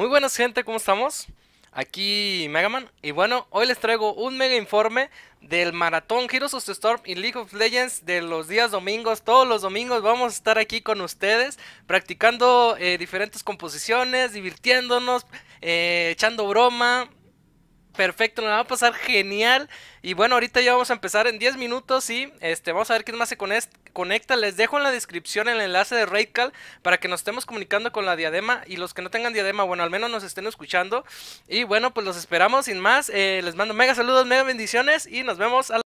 Muy buenas gente, ¿cómo estamos? Aquí Megaman y bueno, hoy les traigo un mega informe del maratón Heroes of Storm y League of Legends de los días domingos, todos los domingos vamos a estar aquí con ustedes practicando eh, diferentes composiciones, divirtiéndonos, eh, echando broma, perfecto, nos va a pasar genial. Y bueno, ahorita ya vamos a empezar en 10 minutos y este, vamos a ver quién más se conecta. Les dejo en la descripción el enlace de Raycal para que nos estemos comunicando con la diadema y los que no tengan diadema, bueno, al menos nos estén escuchando. Y bueno, pues los esperamos sin más. Eh, les mando mega saludos, mega bendiciones y nos vemos a la...